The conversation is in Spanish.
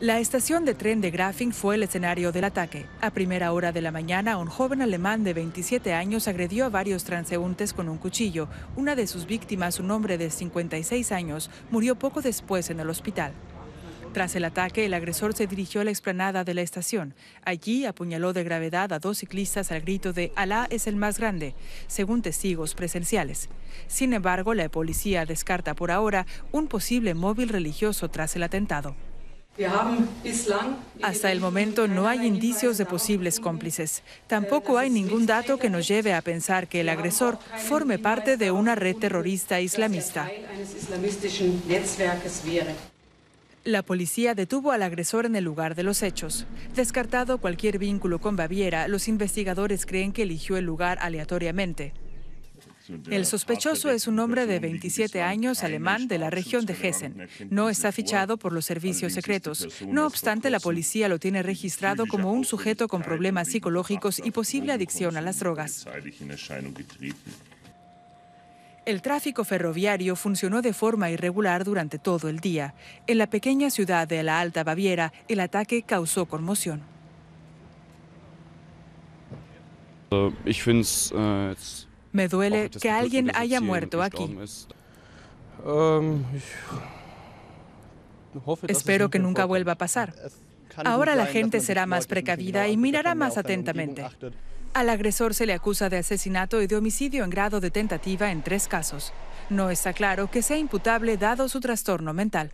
La estación de tren de Grafing fue el escenario del ataque. A primera hora de la mañana, un joven alemán de 27 años agredió a varios transeúntes con un cuchillo. Una de sus víctimas, un hombre de 56 años, murió poco después en el hospital. Tras el ataque, el agresor se dirigió a la explanada de la estación. Allí apuñaló de gravedad a dos ciclistas al grito de Alá es el más grande, según testigos presenciales. Sin embargo, la policía descarta por ahora un posible móvil religioso tras el atentado. Hasta el momento no hay indicios de posibles cómplices. Tampoco hay ningún dato que nos lleve a pensar que el agresor forme parte de una red terrorista islamista. La policía detuvo al agresor en el lugar de los hechos. Descartado cualquier vínculo con Baviera, los investigadores creen que eligió el lugar aleatoriamente. El sospechoso es un hombre de 27 años alemán de la región de Hessen. No está fichado por los servicios secretos. No obstante, la policía lo tiene registrado como un sujeto con problemas psicológicos y posible adicción a las drogas. El tráfico ferroviario funcionó de forma irregular durante todo el día. En la pequeña ciudad de la Alta Baviera, el ataque causó conmoción. Äh, me duele que alguien haya muerto aquí. Um, Espero que nunca vuelva a pasar. Ahora la gente será más precavida y mirará más atentamente. Al agresor se le acusa de asesinato y de homicidio en grado de tentativa en tres casos. No está claro que sea imputable dado su trastorno mental.